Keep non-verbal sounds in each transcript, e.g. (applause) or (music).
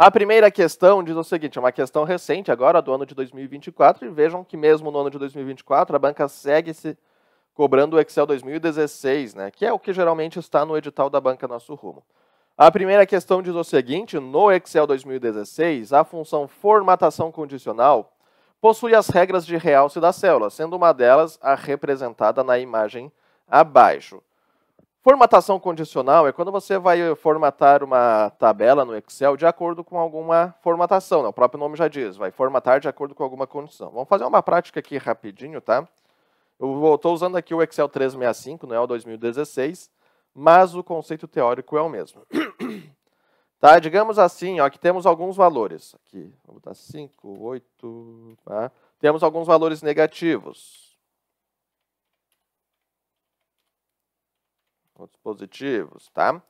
A primeira questão diz o seguinte: é uma questão recente, agora do ano de 2024, e vejam que mesmo no ano de 2024 a banca segue se cobrando o Excel 2016, né, que é o que geralmente está no edital da banca Nosso Rumo. A primeira questão diz o seguinte: no Excel 2016, a função formatação condicional possui as regras de realce da célula, sendo uma delas a representada na imagem abaixo. Formatação condicional é quando você vai formatar uma tabela no Excel de acordo com alguma formatação, né? o próprio nome já diz, vai formatar de acordo com alguma condição. Vamos fazer uma prática aqui rapidinho, tá? Eu estou usando aqui o Excel 365, não é o 2016, mas o conceito teórico é o mesmo. (clears throat) tá? Digamos assim, ó, que temos alguns valores. Aqui, vamos botar 5, 8, tá? Temos alguns valores negativos. Pontos positivos, tá?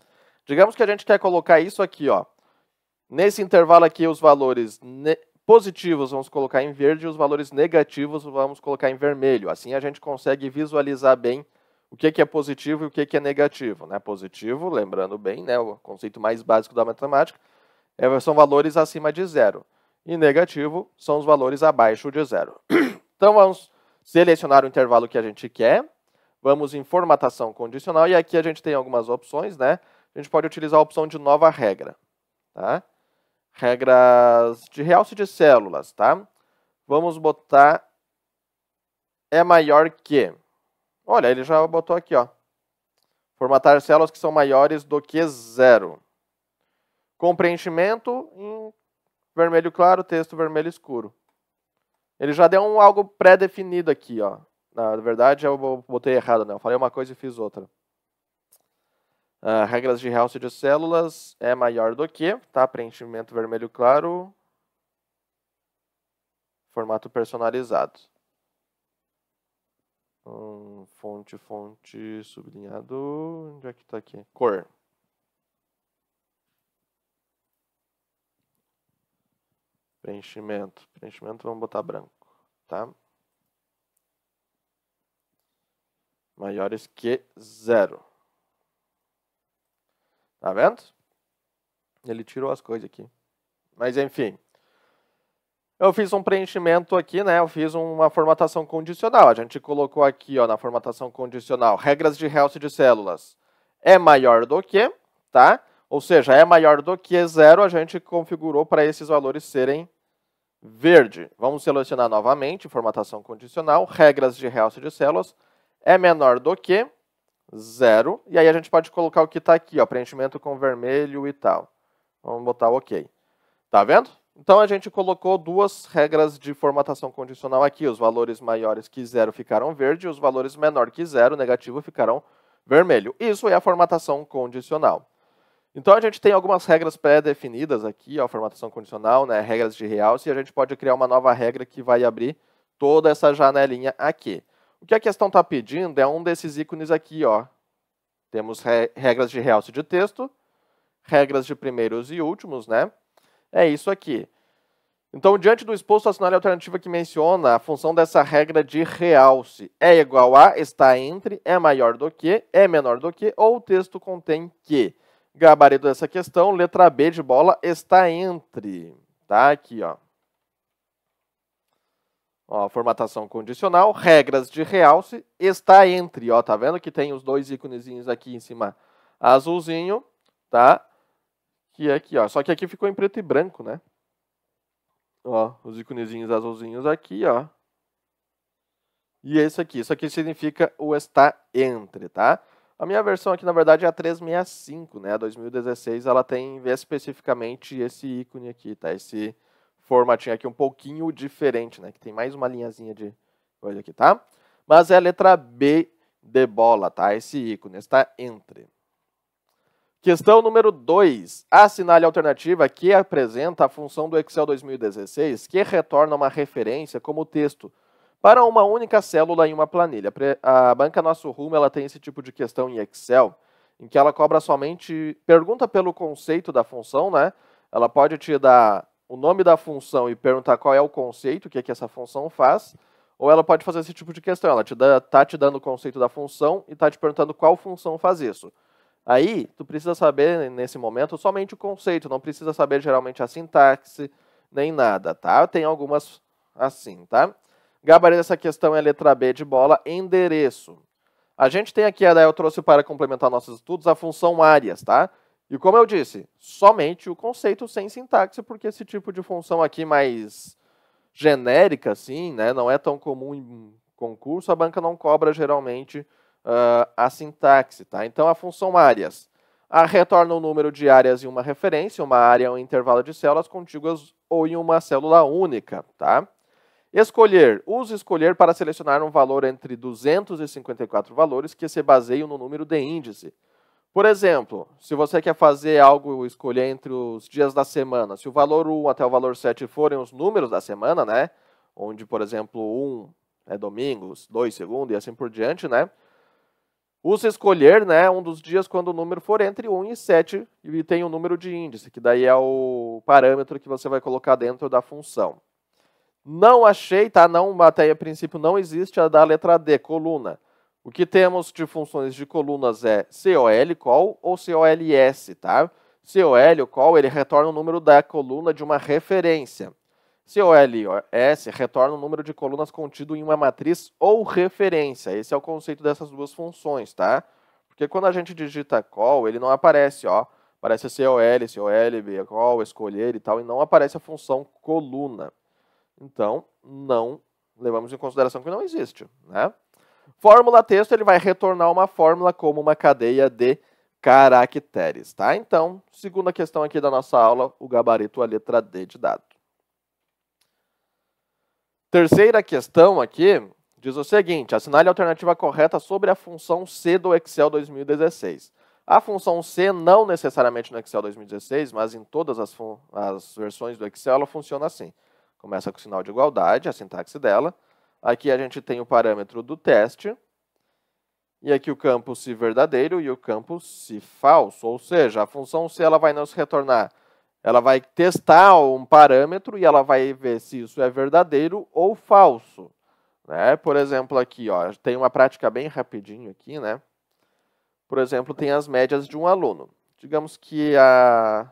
Digamos que a gente quer colocar isso aqui, ó. Nesse intervalo aqui, os valores positivos vamos colocar em verde e os valores negativos vamos colocar em vermelho. Assim a gente consegue visualizar bem o que, que é positivo e o que, que é negativo. Né? Positivo, lembrando bem, né, o conceito mais básico da matemática, é, são valores acima de zero. E negativo são os valores abaixo de zero. (clears throat) então vamos selecionar o intervalo que a gente quer. Vamos em formatação condicional e aqui a gente tem algumas opções, né? A gente pode utilizar a opção de nova regra, tá? Regras de realce de células, tá? Vamos botar é maior que. Olha, ele já botou aqui, ó. Formatar células que são maiores do que zero. Com preenchimento em vermelho claro, texto vermelho escuro. Ele já deu um, algo pré-definido aqui, ó. Na verdade, eu botei errado, né? Eu falei uma coisa e fiz outra. Uh, regras de realce de células é maior do que, tá? Preenchimento vermelho claro. Formato personalizado. Hum, fonte, fonte, sublinhado. Onde é que tá aqui? Cor. Preenchimento. Preenchimento, vamos botar branco, tá? maiores que zero. Tá vendo? Ele tirou as coisas aqui. Mas enfim. Eu fiz um preenchimento aqui, né? Eu fiz uma formatação condicional. A gente colocou aqui, ó, na formatação condicional, regras de health de células é maior do que, tá? Ou seja, é maior do que zero, a gente configurou para esses valores serem verde. Vamos selecionar novamente, formatação condicional, regras de health de células é menor do que zero. E aí a gente pode colocar o que está aqui, ó, preenchimento com vermelho e tal. Vamos botar OK. Tá vendo? Então a gente colocou duas regras de formatação condicional aqui. Os valores maiores que zero ficaram verde, os valores menor que zero, negativo, ficaram vermelho. Isso é a formatação condicional. Então a gente tem algumas regras pré-definidas aqui, ó, formatação condicional, né, regras de realce, e a gente pode criar uma nova regra que vai abrir toda essa janelinha aqui. O que a questão está pedindo é um desses ícones aqui, ó. Temos re regras de realce de texto, regras de primeiros e últimos, né? É isso aqui. Então, diante do exposto, assinale a alternativa que menciona a função dessa regra de realce. É igual a, está entre, é maior do que, é menor do que, ou o texto contém que. Gabarito dessa questão, letra B de bola, está entre. Tá aqui, ó. Ó, formatação condicional, regras de realce, está entre, ó, tá vendo que tem os dois íconezinhos aqui em cima, azulzinho, tá? Que é aqui, ó, só que aqui ficou em preto e branco, né? Ó, os íconezinhos azulzinhos aqui, ó. E esse aqui, isso aqui significa o está entre, tá? A minha versão aqui, na verdade, é a 365, né? A 2016, ela tem especificamente esse ícone aqui, tá? Esse formatinho aqui um pouquinho diferente, né? Que tem mais uma linhazinha de coisa aqui, tá? Mas é a letra B de bola, tá? Esse ícone está entre. Questão número 2. Assinale a alternativa que apresenta a função do Excel 2016 que retorna uma referência como texto para uma única célula em uma planilha. A banca Nosso Rumo ela tem esse tipo de questão em Excel, em que ela cobra somente pergunta pelo conceito da função, né? Ela pode te dar o nome da função e perguntar qual é o conceito, o que é que essa função faz, ou ela pode fazer esse tipo de questão. Ela te dá, tá te dando o conceito da função e está te perguntando qual função faz isso. Aí, tu precisa saber, nesse momento, somente o conceito, não precisa saber geralmente a sintaxe, nem nada, tá? Tem algumas assim, tá? Gabarito dessa questão é a letra B de bola, endereço. A gente tem aqui, eu trouxe para complementar nossos estudos, a função áreas, tá? E como eu disse, somente o conceito sem sintaxe, porque esse tipo de função aqui mais genérica, assim, né, não é tão comum em concurso, a banca não cobra geralmente uh, a sintaxe. Tá? Então, a função áreas a retorna o um número de áreas em uma referência, uma área ou um intervalo de células contíguas ou em uma célula única. Tá? Escolher. Use escolher para selecionar um valor entre 254 valores que se baseiam no número de índice. Por exemplo, se você quer fazer algo, escolher entre os dias da semana, se o valor 1 até o valor 7 forem os números da semana, né? Onde, por exemplo, 1 é domingo, 2 segundo e assim por diante, né? Usa escolher, né, um dos dias quando o número for entre 1 e 7 e tem o um número de índice, que daí é o parâmetro que você vai colocar dentro da função. Não achei, tá? Não, até a princípio não existe a da letra D, coluna. O que temos de funções de colunas é col, call ou cols, tá? col, call, ele retorna o número da coluna de uma referência. cols retorna o número de colunas contido em uma matriz ou referência. Esse é o conceito dessas duas funções, tá? Porque quando a gente digita call, ele não aparece, ó. Aparece col, col, call, escolher e tal, e não aparece a função coluna. Então, não levamos em consideração que não existe, né? Fórmula texto, ele vai retornar uma fórmula como uma cadeia de caracteres, tá? Então, segunda questão aqui da nossa aula, o gabarito, a letra D de dado. Terceira questão aqui diz o seguinte, assinale a alternativa correta sobre a função C do Excel 2016. A função C, não necessariamente no Excel 2016, mas em todas as, as versões do Excel, ela funciona assim. Começa com o sinal de igualdade, a sintaxe dela, Aqui a gente tem o parâmetro do teste, e aqui o campo se verdadeiro e o campo se falso, ou seja, a função se ela vai nos retornar, ela vai testar um parâmetro e ela vai ver se isso é verdadeiro ou falso. Né? Por exemplo, aqui, ó, tem uma prática bem rapidinho aqui, né? Por exemplo, tem as médias de um aluno. Digamos que a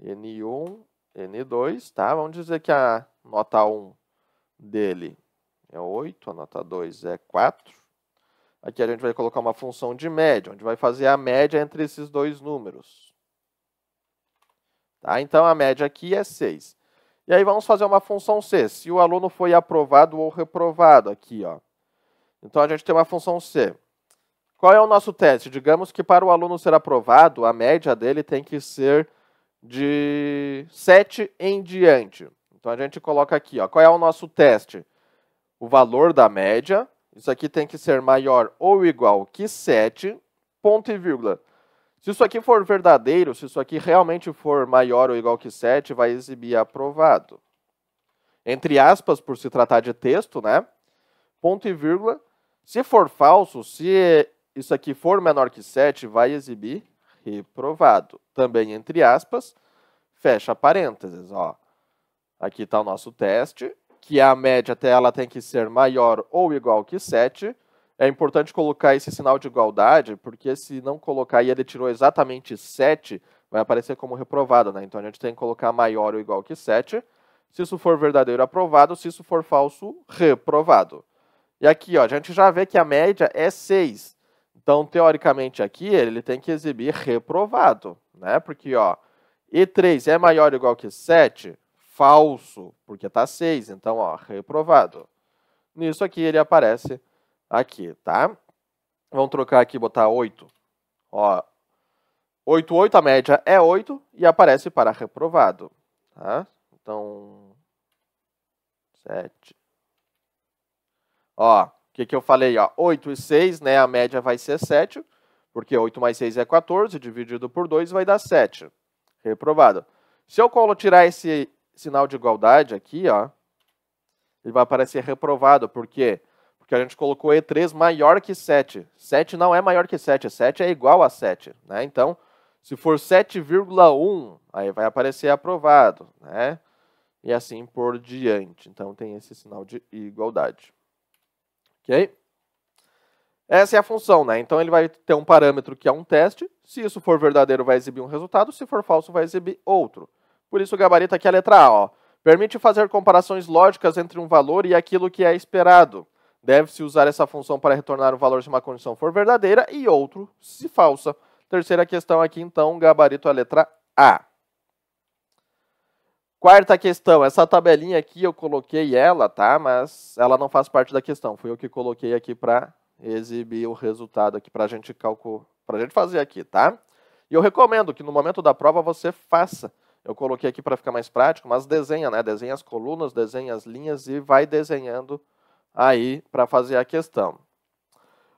N1, N2, tá? Vamos dizer que a nota 1 dele é 8, a nota 2 é 4. Aqui a gente vai colocar uma função de média, onde vai fazer a média entre esses dois números. Tá? Então, a média aqui é 6. E aí vamos fazer uma função C, se o aluno foi aprovado ou reprovado aqui. Ó. Então, a gente tem uma função C. Qual é o nosso teste? Digamos que para o aluno ser aprovado, a média dele tem que ser de 7 em diante. Então, a gente coloca aqui. Ó, qual é o nosso teste? o valor da média. Isso aqui tem que ser maior ou igual que 7, ponto e vírgula. Se isso aqui for verdadeiro, se isso aqui realmente for maior ou igual que 7, vai exibir aprovado. Entre aspas, por se tratar de texto, né? Ponto e vírgula. Se for falso, se isso aqui for menor que 7, vai exibir reprovado. Também entre aspas, fecha parênteses, ó. Aqui está o nosso teste que a média até ela tem que ser maior ou igual que 7. É importante colocar esse sinal de igualdade, porque se não colocar e ele tirou exatamente 7, vai aparecer como reprovado, né? Então a gente tem que colocar maior ou igual que 7. Se isso for verdadeiro, aprovado. Se isso for falso, reprovado. E aqui, ó, a gente já vê que a média é 6. Então, teoricamente, aqui ele tem que exibir reprovado, né? Porque, ó, E3 é maior ou igual que 7, falso, porque está 6, então, ó, reprovado. Nisso aqui ele aparece aqui, tá? Vamos trocar aqui e botar 8. Ó, 8, 8, a média é 8 e aparece para reprovado, tá? Então, 7. Ó, o que, que eu falei? Ó, 8 e 6, né, a média vai ser 7, porque 8 mais 6 é 14, dividido por 2 vai dar 7. Reprovado. Se eu colo tirar esse sinal de igualdade aqui, ó, ele vai aparecer reprovado. Por quê? Porque a gente colocou E3 maior que 7. 7 não é maior que 7, 7 é igual a 7. Né? Então, se for 7,1, aí vai aparecer aprovado. Né? E assim por diante. Então, tem esse sinal de igualdade. Ok? Essa é a função, né? Então ele vai ter um parâmetro que é um teste. Se isso for verdadeiro, vai exibir um resultado. Se for falso, vai exibir outro. Por isso, o gabarito aqui é a letra A. Ó. Permite fazer comparações lógicas entre um valor e aquilo que é esperado. Deve-se usar essa função para retornar o valor se uma condição for verdadeira e outro se falsa. Terceira questão aqui, então, gabarito é a letra A. Quarta questão, essa tabelinha aqui eu coloquei ela, tá? Mas ela não faz parte da questão. Fui eu que coloquei aqui para exibir o resultado aqui para a gente calcular, para a gente fazer aqui, tá? E eu recomendo que no momento da prova você faça eu coloquei aqui para ficar mais prático, mas desenha, né? Desenha as colunas, desenha as linhas e vai desenhando aí para fazer a questão.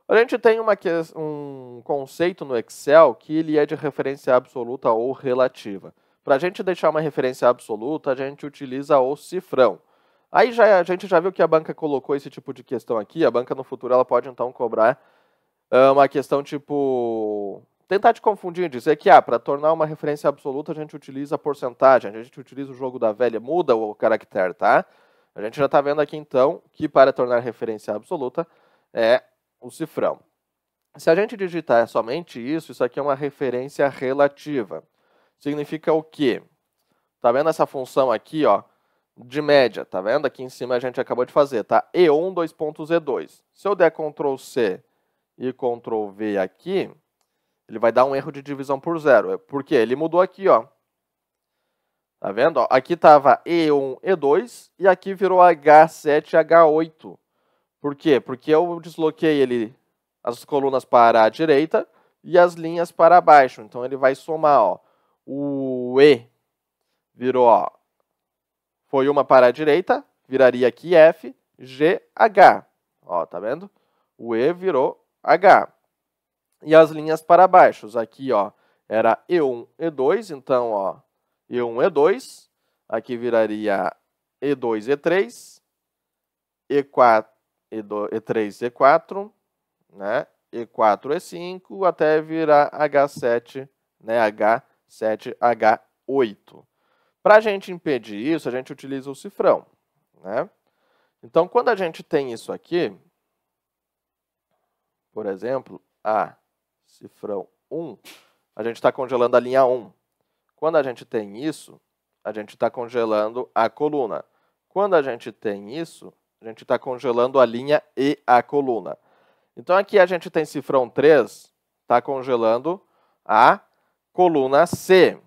A gente tem uma, um conceito no Excel que ele é de referência absoluta ou relativa. Para a gente deixar uma referência absoluta, a gente utiliza o cifrão. Aí já, a gente já viu que a banca colocou esse tipo de questão aqui. A banca no futuro ela pode então cobrar ah, uma questão tipo tentar te confundir e dizer que, ah, para tornar uma referência absoluta, a gente utiliza a porcentagem, a gente utiliza o jogo da velha, muda o caractere, tá? A gente já está vendo aqui, então, que para tornar referência absoluta é o cifrão. Se a gente digitar somente isso, isso aqui é uma referência relativa. Significa o quê? Tá vendo essa função aqui, ó, de média, tá vendo? Aqui em cima a gente acabou de fazer, tá? E1, e 2 Se eu der Ctrl C e Ctrl V aqui, ele vai dar um erro de divisão por zero. É por quê? Ele mudou aqui, ó. Tá vendo? aqui estava E1, E2 e aqui virou H7, H8. Por quê? Porque eu desloquei ele, as colunas para a direita e as linhas para baixo. Então ele vai somar, ó. O E virou, ó, foi uma para a direita, viraria aqui F, G, H. Ó, tá vendo? O E virou H e as linhas para baixo. Aqui, ó, era E1, E2, então, ó, E1, E2, aqui viraria E2, E3, E4, E2, E3, E4, né? E4, E5, até virar H7, né? H7, H8. Para a gente impedir isso, a gente utiliza o cifrão, né? Então, quando a gente tem isso aqui, por exemplo, A, cifrão 1, a gente está congelando a linha 1. Quando a gente tem isso, a gente está congelando a coluna. Quando a gente tem isso, a gente está congelando a linha e a coluna. Então aqui a gente tem cifrão 3, está congelando a coluna C.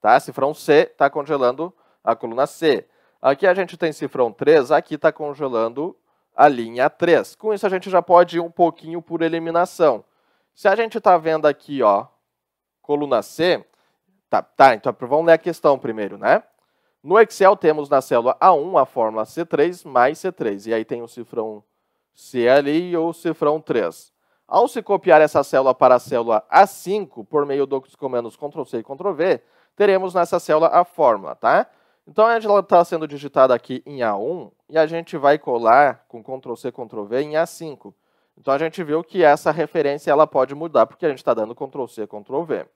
Tá? Cifrão C está congelando a coluna C. Aqui a gente tem cifrão 3, aqui está congelando a linha 3. Com isso a gente já pode ir um pouquinho por eliminação. Se a gente está vendo aqui, ó, coluna C, tá, tá, então vamos ler né, a questão primeiro, né? No Excel temos na célula A1 a fórmula C3 mais C3, e aí tem o cifrão C ali e o cifrão 3. Ao se copiar essa célula para a célula A5, por meio dos comandos Ctrl+C e Ctrl+V, teremos nessa célula a fórmula, tá? Então, ela está sendo digitada aqui em A1 e a gente vai colar com Ctrl+C, Ctrl+V em A5. Então a gente viu que essa referência ela pode mudar porque a gente está dando Ctrl C, Ctrl V.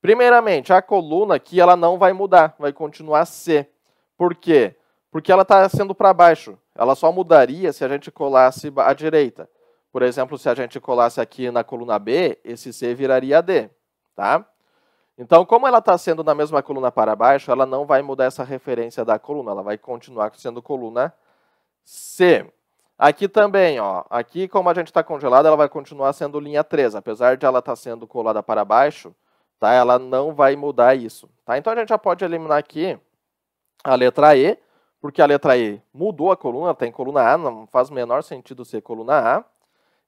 Primeiramente, a coluna aqui ela não vai mudar, vai continuar C. Por quê? Porque ela está sendo para baixo. Ela só mudaria se a gente colasse à direita. Por exemplo, se a gente colasse aqui na coluna B, esse C viraria D. Tá? Então, como ela está sendo na mesma coluna para baixo, ela não vai mudar essa referência da coluna, ela vai continuar sendo coluna C. Aqui também, ó. Aqui, como a gente está congelado, ela vai continuar sendo linha 3. Apesar de ela estar tá sendo colada para baixo, tá? Ela não vai mudar isso, tá? Então a gente já pode eliminar aqui a letra E, porque a letra E mudou a coluna, tem coluna A, não faz menor sentido ser coluna A.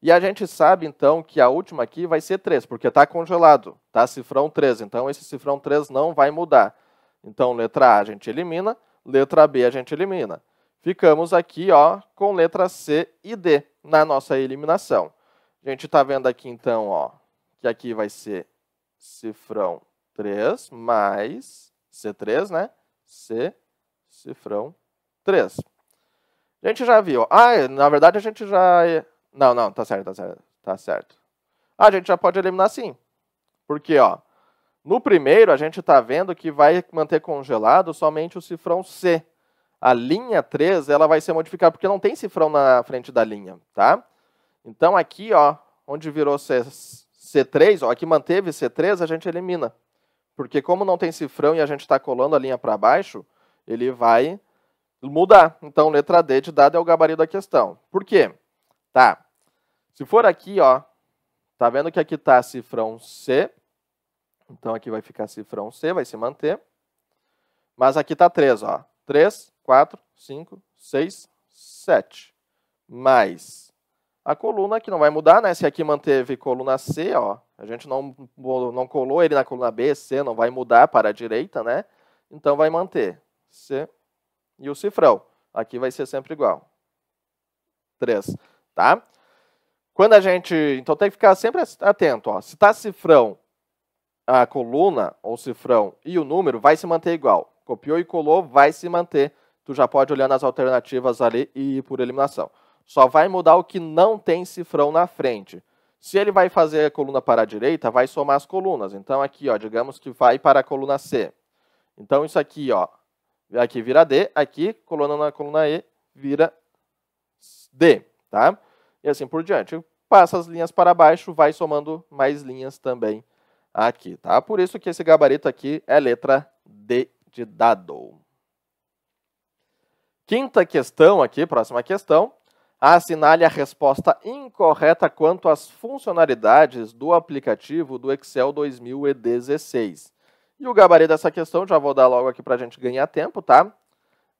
E a gente sabe, então, que a última aqui vai ser 3, porque está congelado, tá? Cifrão 3, então esse cifrão 3 não vai mudar. Então, letra A a gente elimina, letra B a gente elimina ficamos aqui ó, com letra C e D na nossa eliminação. A gente está vendo aqui, então, ó, que aqui vai ser cifrão 3 mais C3, né? C, cifrão 3. A gente já viu. Ah, é, na verdade, a gente já... É, não, não, tá certo, tá certo, tá certo. Ah, a gente já pode eliminar sim. Porque, ó, no primeiro, a gente está vendo que vai manter congelado somente o cifrão C a linha 3 ela vai ser modificada porque não tem cifrão na frente da linha, tá? Então aqui, ó, onde virou C, C3, ó, aqui manteve C3, a gente elimina. Porque como não tem cifrão e a gente está colando a linha para baixo, ele vai mudar. Então letra D de dado é o gabarito da questão. Por quê? Tá. Se for aqui, ó, tá vendo que aqui está cifrão C. Então aqui vai ficar cifrão C, vai se manter. Mas aqui está 3, ó. 3, 4, 5, 6, 7. Mais a coluna, que não vai mudar, né? Se aqui manteve coluna C, ó, a gente não, não colou ele na coluna B, C, não vai mudar para a direita, né? Então vai manter C e o cifrão. Aqui vai ser sempre igual. 3, tá? Quando a gente... Então tem que ficar sempre atento, ó. Se está cifrão, a coluna, ou cifrão e o número, vai se manter igual. Copiou e colou, vai se manter igual tu já pode olhar nas alternativas ali e ir por eliminação. Só vai mudar o que não tem cifrão na frente. Se ele vai fazer a coluna para a direita, vai somar as colunas. Então aqui, ó, digamos que vai para a coluna C. Então isso aqui, ó, aqui vira D, aqui coluna na coluna E vira D, tá? E assim por diante. Passa as linhas para baixo, vai somando mais linhas também aqui, tá? Por isso que esse gabarito aqui é letra D de dado. Quinta questão aqui, próxima questão. Assinale a resposta incorreta quanto às funcionalidades do aplicativo do Excel 2016. E o gabarito dessa questão, já vou dar logo aqui para a gente ganhar tempo, tá?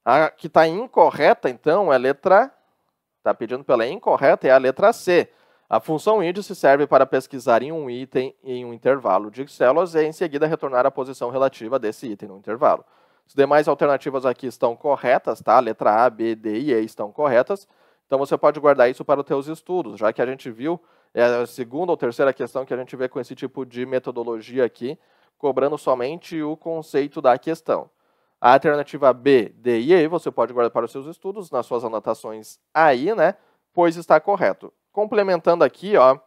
A que está incorreta, então, é a letra... Está pedindo pela incorreta, é a letra C. A função índice serve para pesquisar em um item em um intervalo de células e, em seguida, retornar a posição relativa desse item no intervalo. As demais alternativas aqui estão corretas, tá? Letra A, B, D e E estão corretas. Então você pode guardar isso para os seus estudos, já que a gente viu é a segunda ou terceira questão que a gente vê com esse tipo de metodologia aqui, cobrando somente o conceito da questão. A alternativa B, D e E você pode guardar para os seus estudos, nas suas anotações aí, né? Pois está correto. Complementando aqui, ó,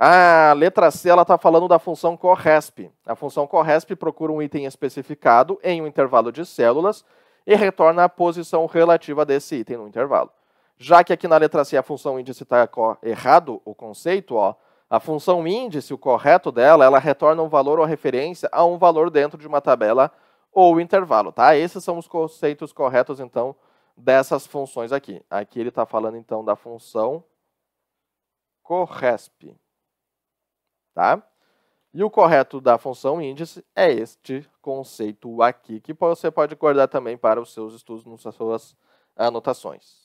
a letra C ela está falando da função CORRESP. A função CORRESP procura um item especificado em um intervalo de células e retorna a posição relativa desse item no intervalo. Já que aqui na letra C a função índice está errado, o conceito, ó, a função índice, o correto dela, ela retorna um valor ou referência a um valor dentro de uma tabela ou intervalo. Tá? Esses são os conceitos corretos, então, dessas funções aqui. Aqui ele está falando, então, da função CORRESP. Tá? E o correto da função índice é este conceito aqui, que você pode guardar também para os seus estudos nas suas anotações.